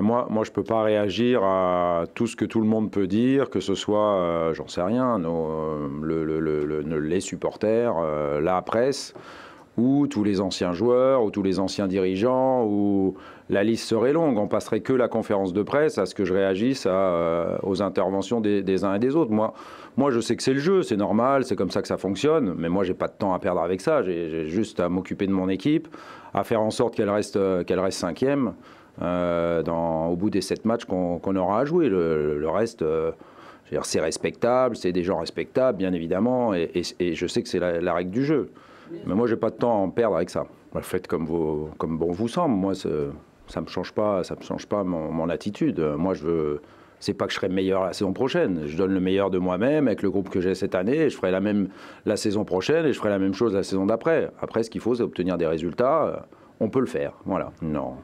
moi, moi, je ne peux pas réagir à tout ce que tout le monde peut dire, que ce soit, euh, j'en sais rien, euh, les supporters, euh, la presse, ou tous les anciens joueurs, ou tous les anciens dirigeants, ou la liste serait longue. On passerait que la conférence de presse à ce que je réagisse aux interventions des, des, uns et des autres. Moi, moi, je sais que c'est le jeu, c'est normal, c'est comme ça que ça fonctionne, mais moi, n'ai pas de temps à perdre avec ça. J'ai juste à m'occuper de mon équipe, à faire en sorte qu'elle reste, qu'elle reste cinquième. Euh, au bout des sept matchs qu'on aura à jouer. Le, reste, euh, c'est respectable, c'est des gens respectables, bien évidemment, et, je sais que c'est la, règle du jeu. Mais moi, j'ai pas de temps à en perdre avec ça. Faites comme, comme bon vous semble. Moi, ça me change pas, ça me change pas mon, attitude. Moi, je veux c'est pas que je serai meilleur la saison prochaine. Je donne le meilleur de moi-même avec le groupe que j'ai cette année. Et je ferai la même la saison prochaine et je ferai la même chose la saison d'après. Après, ce qu'il faut, c'est obtenir des résultats. On peut le faire. Voilà. Non.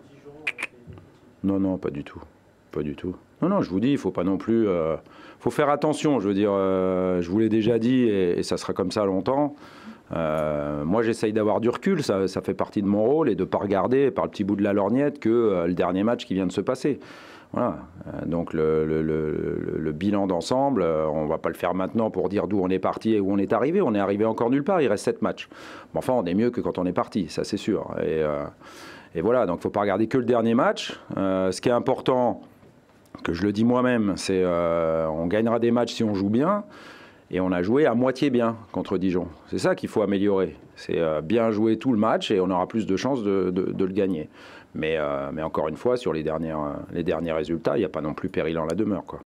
Non, non, pas du tout. Pas du tout. Non, non, je vous dis, il faut pas non plus. Il euh, faut faire attention. Je veux dire, euh, je vous l'ai déjà dit et, ça sera comme ça longtemps. Euh, moi, j'essaye d'avoir du recul. Ça, fait partie de mon rôle et de ne pas regarder par le petit bout de la lorgnette que le dernier match qui vient de se passer. Voilà. Donc le, bilan d'ensemble, on ne va pas le faire maintenant pour dire d'où on est parti et où on est arrivé. On est arrivé encore nulle part. Il reste sept matchs. Mais enfin, on est mieux que quand on est parti, ça c'est sûr. Et et voilà, donc il ne faut pas regarder que le dernier match. Euh, ce qui est important, que je le dis moi-même, c'est euh, on gagnera des matchs si on joue bien. Et on a joué à moitié bien contre Dijon. C'est ça qu'il faut améliorer. C'est euh, bien jouer tout le match et on aura plus de chances de, de le gagner. Mais, euh, mais, encore une fois, sur les, les derniers résultats, il n'y a pas non plus péril en la demeure. Quoi.